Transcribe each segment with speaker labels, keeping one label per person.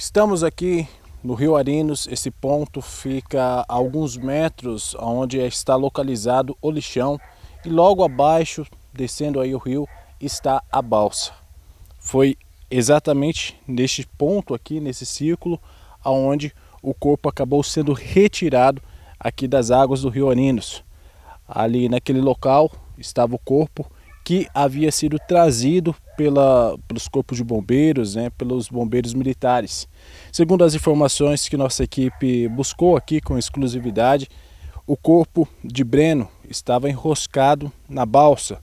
Speaker 1: Estamos aqui no Rio Arinos, esse ponto fica a alguns metros onde está localizado o lixão e logo abaixo, descendo aí o rio, está a balsa. Foi exatamente neste ponto aqui, nesse círculo, aonde o corpo acabou sendo retirado aqui das águas do Rio Arinos. Ali naquele local estava o corpo que havia sido trazido pela, pelos corpos de bombeiros, né, pelos bombeiros militares. Segundo as informações que nossa equipe buscou aqui com exclusividade, o corpo de Breno estava enroscado na balsa,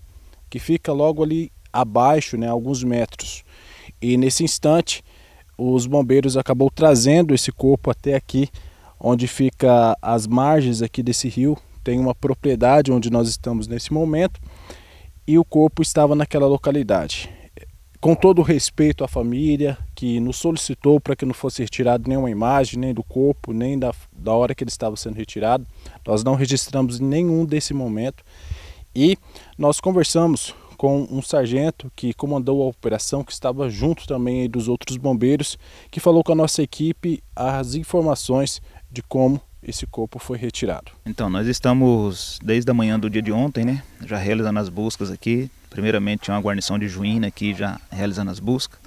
Speaker 1: que fica logo ali abaixo, né, alguns metros. E nesse instante, os bombeiros acabou trazendo esse corpo até aqui, onde fica as margens aqui desse rio. Tem uma propriedade onde nós estamos nesse momento e o corpo estava naquela localidade. Com todo o respeito à família que nos solicitou para que não fosse retirado nenhuma imagem, nem do corpo, nem da, da hora que ele estava sendo retirado, nós não registramos nenhum desse momento e nós conversamos com um sargento que comandou a operação, que estava junto também dos outros bombeiros, que falou com a nossa equipe as informações de como esse corpo foi retirado.
Speaker 2: Então, nós estamos desde a manhã do dia de ontem, né? Já realizando as buscas aqui. Primeiramente, tinha uma guarnição de Juína aqui já realizando as buscas.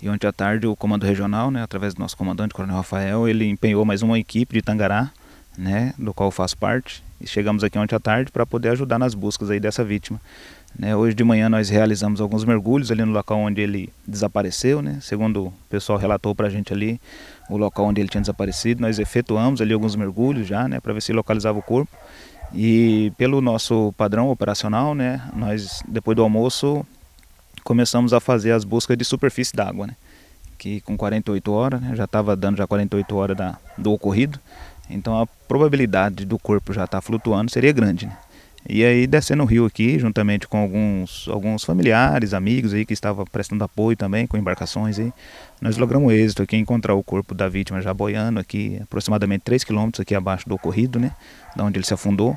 Speaker 2: E ontem à tarde, o comando regional, né, através do nosso comandante, Coronel Rafael, ele empenhou mais uma equipe de Tangará né, do qual faço parte, e chegamos aqui ontem à tarde para poder ajudar nas buscas aí dessa vítima. Né, hoje de manhã nós realizamos alguns mergulhos ali no local onde ele desapareceu, né? Segundo o pessoal relatou para a gente ali, o local onde ele tinha desaparecido, nós efetuamos ali alguns mergulhos já, né? Para ver se localizava o corpo. E pelo nosso padrão operacional, né? Nós depois do almoço começamos a fazer as buscas de superfície d'água, né? Que com 48 horas, né, já estava dando já 48 horas da, do ocorrido. Então a probabilidade do corpo já estar tá flutuando seria grande. Né? E aí descendo o rio aqui, juntamente com alguns, alguns familiares, amigos aí que estavam prestando apoio também com embarcações aí, nós logramos êxito aqui, encontrar o corpo da vítima já boiando aqui, aproximadamente 3 quilômetros aqui abaixo do ocorrido, né, da onde ele se afundou.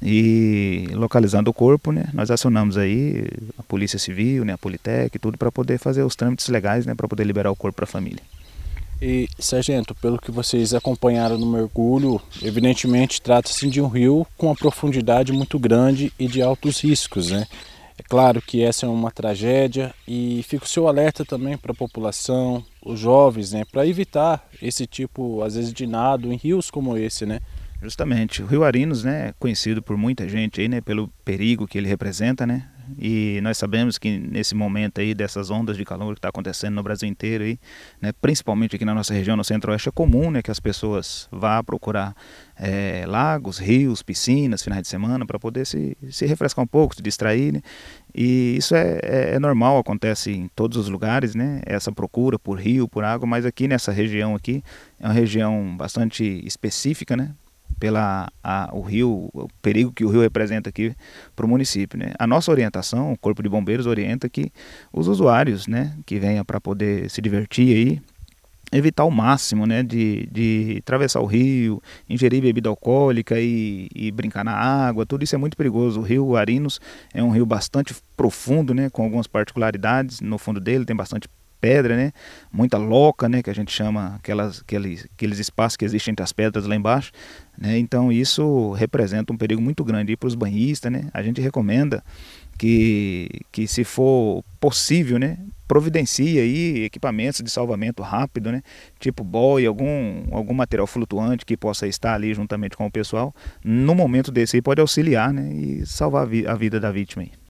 Speaker 2: E localizando o corpo, né, nós acionamos aí a Polícia Civil, né, a Politec, tudo para poder fazer os trâmites legais, né, para poder liberar o corpo para a família.
Speaker 1: E, sargento, pelo que vocês acompanharam no mergulho, evidentemente trata-se de um rio com uma profundidade muito grande e de altos riscos, né? É claro que essa é uma tragédia e fica o seu alerta também para a população, os jovens, né, para evitar esse tipo, às vezes, de nado em rios como esse, né? Justamente. O Rio
Speaker 2: Arinos, né, é conhecido por muita gente aí, né, pelo perigo que ele representa, né? E nós sabemos que nesse momento aí dessas ondas de calor que está acontecendo no Brasil inteiro aí, né, principalmente aqui na nossa região no Centro-Oeste é comum, né, que as pessoas vá procurar é, lagos, rios, piscinas, finais de semana para poder se, se refrescar um pouco, se distrair, né? E isso é, é, é, normal, acontece em todos os lugares, né? Essa procura por rio, por água, mas aqui nessa região aqui é uma região bastante específica, né? pela a, o rio, o perigo que o rio representa aqui para o município. Né? A nossa orientação, o Corpo de Bombeiros orienta que os usuários né, que venham para poder se divertir aí, evitar o máximo né, de, de atravessar o rio, ingerir bebida alcoólica e, e, brincar na água, tudo isso é muito perigoso. O rio Arinos é um rio bastante profundo, né, com algumas particularidades. No fundo dele tem bastante pedra, né? Muita loca, né? Que a gente chama aquelas, aqueles, aqueles espaços que existem entre as pedras lá embaixo, né? Então isso representa um perigo muito grande para os banhistas, né? A gente recomenda que, que se for possível, né? Providencie aí equipamentos de salvamento rápido, né? Tipo boia, algum, algum material flutuante que possa estar ali juntamente com o pessoal. No momento desse aí pode auxiliar, né? E salvar a, vi a vida da vítima aí.